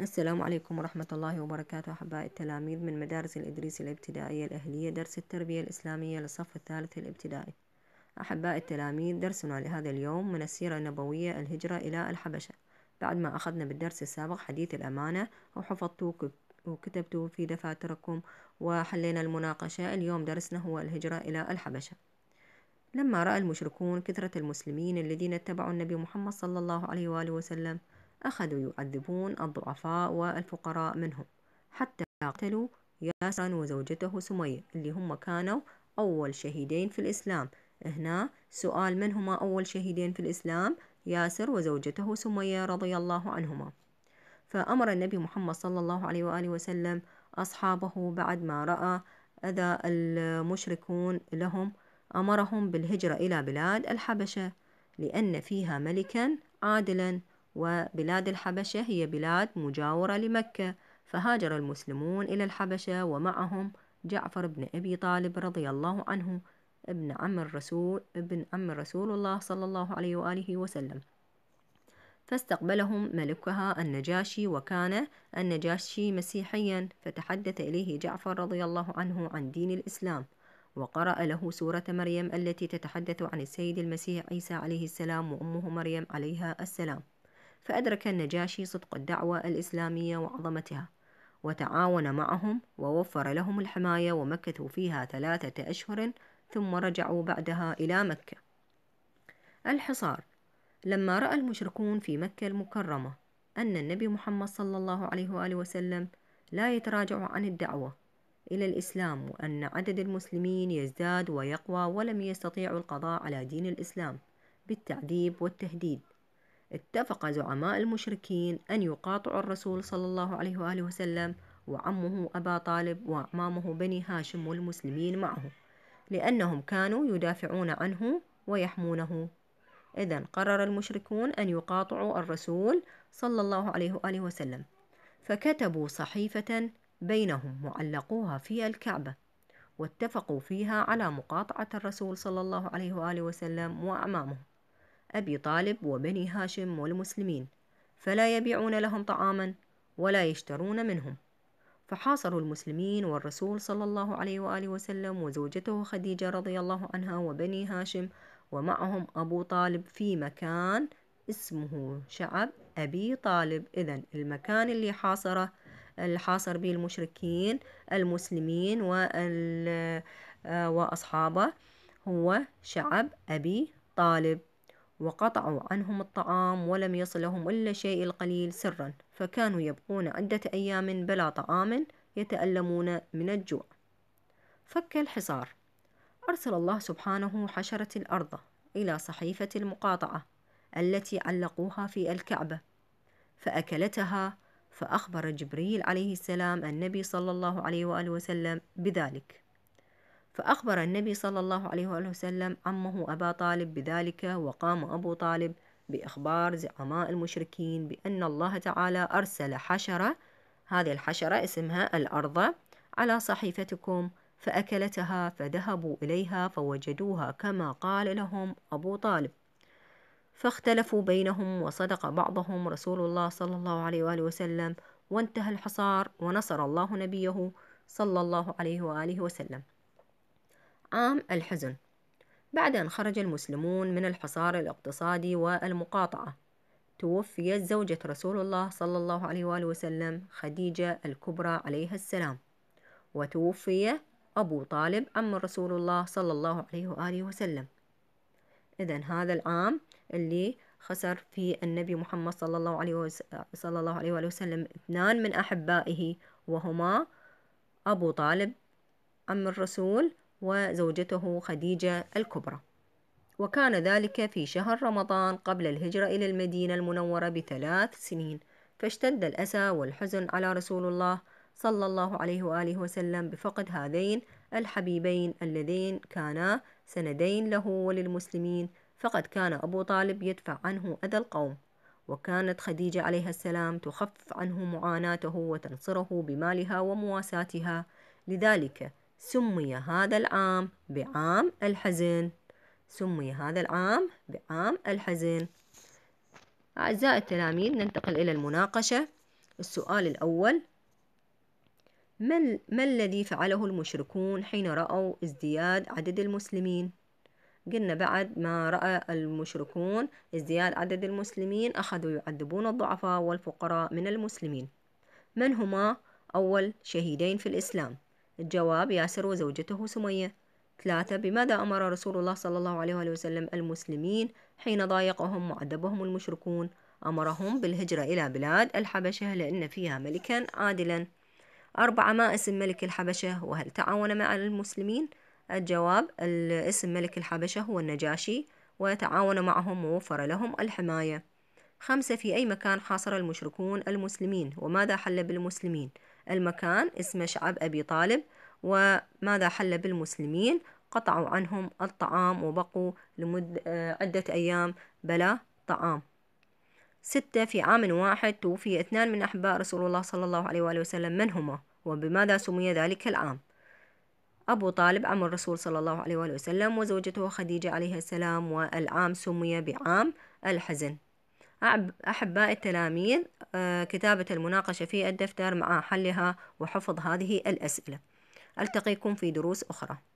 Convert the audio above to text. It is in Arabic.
السلام عليكم ورحمة الله وبركاته أحباء التلاميذ من مدارس الإدريس الابتدائية الأهلية درس التربية الإسلامية للصف الثالث الابتدائي أحباء التلاميذ درسنا لهذا اليوم من السيرة النبوية الهجرة إلى الحبشة بعد ما أخذنا بالدرس السابق حديث الأمانة وحفظتوه وكتبتوه في دفاتركم وحلينا المناقشة اليوم درسنا هو الهجرة إلى الحبشة لما رأى المشركون كثرة المسلمين الذين اتبعوا النبي محمد صلى الله عليه وآله وسلم أخذوا يعذبون الضعفاء والفقراء منهم حتى قتلوا ياسر وزوجته سمية اللي هم كانوا أول شهيدين في الإسلام هنا سؤال من هما أول شهيدين في الإسلام ياسر وزوجته سمية رضي الله عنهما فأمر النبي محمد صلى الله عليه وآله وسلم أصحابه بعد ما رأى أذى المشركون لهم أمرهم بالهجرة إلى بلاد الحبشة لأن فيها ملكا عادلا وبلاد الحبشة هي بلاد مجاورة لمكة فهاجر المسلمون إلى الحبشة ومعهم جعفر بن أبي طالب رضي الله عنه ابن عم الرسول ابن عم رسول الله صلى الله عليه وآله وسلم فاستقبلهم ملكها النجاشي وكان النجاشي مسيحيا فتحدث إليه جعفر رضي الله عنه عن دين الإسلام وقرأ له سورة مريم التي تتحدث عن السيد المسيح عيسى عليه السلام وأمه مريم عليها السلام فأدرك النجاشي صدق الدعوة الإسلامية وعظمتها وتعاون معهم ووفر لهم الحماية ومكثوا فيها ثلاثة أشهر ثم رجعوا بعدها إلى مكة الحصار لما رأى المشركون في مكة المكرمة أن النبي محمد صلى الله عليه وآله وسلم لا يتراجع عن الدعوة إلى الإسلام وأن عدد المسلمين يزداد ويقوى ولم يستطيعوا القضاء على دين الإسلام بالتعذيب والتهديد اتفق زعماء المشركين أن يقاطعوا الرسول صلى الله عليه وآله وسلم وعمه أبا طالب وأعمامه بني هاشم والمسلمين معه لأنهم كانوا يدافعون عنه ويحمونه إذا قرر المشركون أن يقاطعوا الرسول صلى الله عليه وآله وسلم فكتبوا صحيفة بينهم وعلقوها في الكعبة واتفقوا فيها على مقاطعة الرسول صلى الله عليه وآله وسلم وأعمامه أبي طالب وبني هاشم والمسلمين فلا يبيعون لهم طعاما ولا يشترون منهم فحاصروا المسلمين والرسول صلى الله عليه وآله وسلم وزوجته خديجة رضي الله عنها وبني هاشم ومعهم أبو طالب في مكان اسمه شعب أبي طالب إذا المكان اللي حاصره اللي حاصر به المشركين المسلمين وال آه، وأصحابه هو شعب أبي طالب وقطعوا عنهم الطعام ولم يصلهم إلا شيء القليل سرا فكانوا يبقون عدة أيام بلا طعام يتألمون من الجوع فك الحصار أرسل الله سبحانه حشرة الأرض إلى صحيفة المقاطعة التي علقوها في الكعبة فأكلتها فأخبر جبريل عليه السلام النبي صلى الله عليه وآله وسلم بذلك فأخبر النبي صلى الله عليه وآله وسلم عمه أبا طالب بذلك وقام أبو طالب بإخبار زعماء المشركين بأن الله تعالى أرسل حشرة هذه الحشرة اسمها الأرض على صحيفتكم فأكلتها فذهبوا إليها فوجدوها كما قال لهم أبو طالب فاختلفوا بينهم وصدق بعضهم رسول الله صلى الله عليه وآله وسلم وانتهى الحصار ونصر الله نبيه صلى الله عليه وآله وسلم عام الحزن بعد أن خرج المسلمون من الحصار الاقتصادي والمقاطعة توفيت زوجة رسول الله صلى الله عليه وآله وسلم خديجة الكبرى عليها السلام وتوفي أبو طالب عم رسول الله صلى الله عليه وآله وسلم إذا هذا العام اللي خسر فيه النبي محمد صلى الله عليه وس... صلى الله عليه وآله وسلم اثنان من أحبائه وهما أبو طالب عم الرسول وزوجته خديجة الكبرى وكان ذلك في شهر رمضان قبل الهجرة إلى المدينة المنورة بثلاث سنين فاشتد الأسى والحزن على رسول الله صلى الله عليه وآله وسلم بفقد هذين الحبيبين اللذين كانا سندين له وللمسلمين فقد كان أبو طالب يدفع عنه أذى القوم وكانت خديجة عليها السلام تخفف عنه معاناته وتنصره بمالها ومواساتها لذلك سمي هذا العام بعام الحزن سمي هذا العام بعام الحزن أعزائي التلاميذ ننتقل إلى المناقشة السؤال الأول ما, ما الذي فعله المشركون حين رأوا ازدياد عدد المسلمين؟ قلنا بعد ما رأى المشركون ازدياد عدد المسلمين أخذوا يعذبون الضعفاء والفقراء من المسلمين من هما أول شهيدين في الإسلام؟ الجواب ياسر وزوجته سمية ثلاثة بماذا أمر رسول الله صلى الله عليه وآله وسلم المسلمين حين ضايقهم وعذبهم المشركون أمرهم بالهجرة إلى بلاد الحبشة لأن فيها ملكا عادلا أربعة ما اسم ملك الحبشة وهل تعاون مع المسلمين؟ الجواب اسم ملك الحبشة هو النجاشي وتعاون معهم ووفر لهم الحماية خمسة في أي مكان حاصر المشركون المسلمين وماذا حل بالمسلمين؟ المكان اسمه شعب أبي طالب وماذا حل بالمسلمين قطعوا عنهم الطعام وبقوا لمدة آه، عدة أيام بلا طعام ستة في عام واحد توفي اثنان من أحباء رسول الله صلى الله عليه وآله وسلم من هما وبماذا سمي ذلك العام أبو طالب عم الرسول صلى الله عليه وآله وسلم وزوجته خديجة عليه السلام والعام سمي بعام الحزن أحباء التلاميذ آه، كتابة المناقشة في الدفتر مع حلها وحفظ هذه الأسئلة ألتقيكم في دروس أخرى